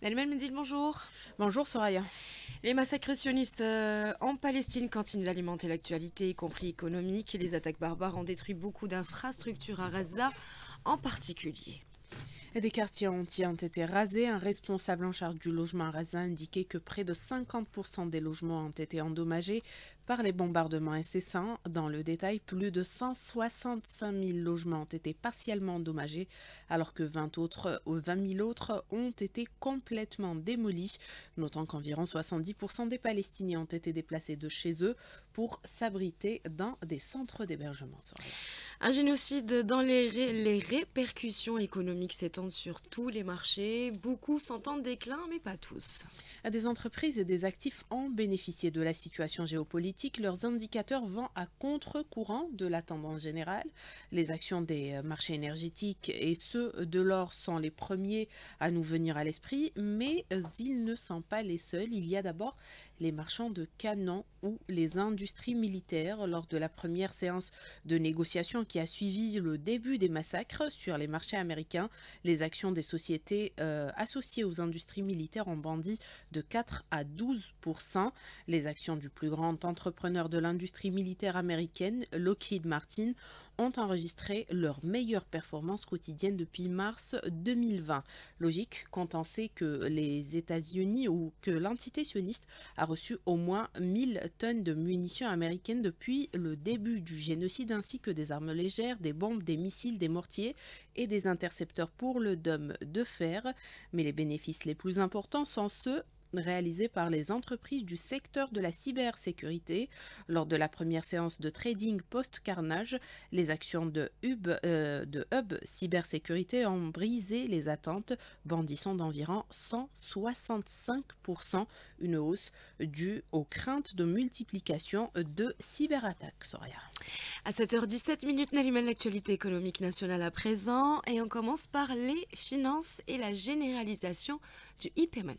L'animal me dit bonjour. Bonjour Soraya. Les massacres sionistes euh, en Palestine continuent d'alimenter l'actualité, y compris économique. Les attaques barbares ont détruit beaucoup d'infrastructures à Gaza en particulier. Des quartiers entiers ont été rasés. Un responsable en charge du logement rasin a indiqué que près de 50% des logements ont été endommagés par les bombardements incessants. Dans le détail, plus de 165 000 logements ont été partiellement endommagés, alors que 20, autres, 20 euh, 000 autres ont été complètement démolis. Notant qu'environ 70% des Palestiniens ont été déplacés de chez eux pour s'abriter dans des centres d'hébergement. Un génocide dans les, les répercussions économiques s'étendent sur tous les marchés. Beaucoup sont en déclin, mais pas tous. des entreprises et des actifs ont bénéficié de la situation géopolitique. Leurs indicateurs vont à contre-courant de la tendance générale. Les actions des euh, marchés énergétiques et ceux de l'or sont les premiers à nous venir à l'esprit, mais ils ne sont pas les seuls. Il y a d'abord les marchands de canons ou les industries militaires. Lors de la première séance de négociation qui a suivi le début des massacres sur les marchés américains, les actions des sociétés euh, associées aux industries militaires ont bondi de 4 à 12 Les actions du plus grand entrepreneur de l'industrie militaire américaine, Lockheed Martin, ont enregistré leur meilleure performance quotidienne depuis mars 2020. Logique quand on sait que les États-Unis ou que l'entité sioniste a reçu au moins 1000 tonnes de munitions américaines depuis le début du génocide ainsi que des armes légères, des bombes, des missiles, des mortiers et des intercepteurs pour le dôme de fer. Mais les bénéfices les plus importants sont ceux réalisé par les entreprises du secteur de la cybersécurité. Lors de la première séance de trading post-carnage, les actions de Hub, euh, de Hub Cybersécurité ont brisé les attentes, bandissant d'environ 165%, une hausse due aux craintes de multiplication de cyberattaques. À 7h17 minutes, l'actualité économique nationale à présent, et on commence par les finances et la généralisation du e-payment.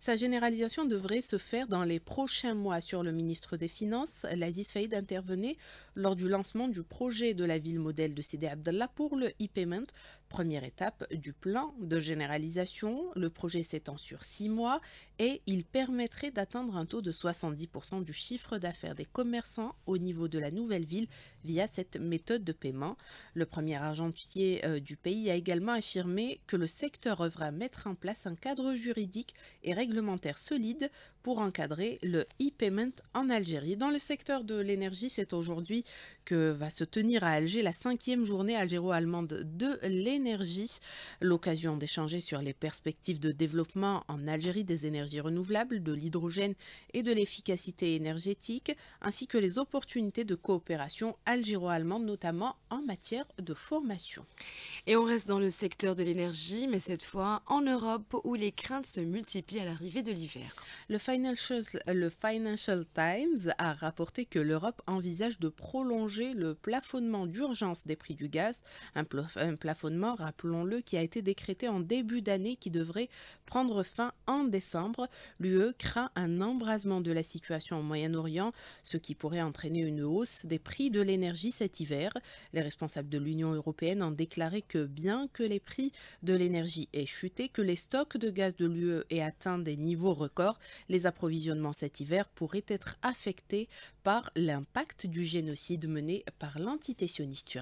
Sa généralisation devrait se faire dans les prochains mois, sur le ministre des Finances. L'Aziz Faïd intervenait lors du lancement du projet de la ville modèle de Sidi Abdallah pour le e-payment, première étape du plan de généralisation. Le projet s'étend sur six mois et il permettrait d'atteindre un taux de 70% du chiffre d'affaires des commerçants au niveau de la nouvelle ville via cette méthode de paiement. Le premier argentier euh, du pays a également affirmé que le secteur œuvre à mettre en place un cadre juridique et réglementaire solide pour encadrer le e-payment en Algérie. Dans le secteur de l'énergie, c'est aujourd'hui que va se tenir à Alger la cinquième journée algéro-allemande de l'énergie, l'occasion d'échanger sur les perspectives de développement en Algérie des énergies renouvelables, de l'hydrogène et de l'efficacité énergétique, ainsi que les opportunités de coopération algéro-allemande, notamment en matière de formation. Et on reste dans le secteur de l'énergie, mais cette fois en Europe où les se multiplient à l'arrivée de l'hiver. Le Financial, Times a rapporté que l'Europe envisage de prolonger le plafonnement d'urgence des prix du gaz, un, un plafonnement, rappelons-le, qui a été décrété en début d'année qui devrait prendre fin en décembre. L'UE craint un embrasement de la situation au Moyen-Orient, ce qui pourrait entraîner une hausse des prix de l'énergie cet hiver. Les responsables de l'Union européenne ont déclaré que bien que les prix de l'énergie aient chuté, que les stocks de gaz de l'UE et atteint des niveaux records, les approvisionnements cet hiver pourraient être affectés par l'impact du génocide mené par l'entité sioniste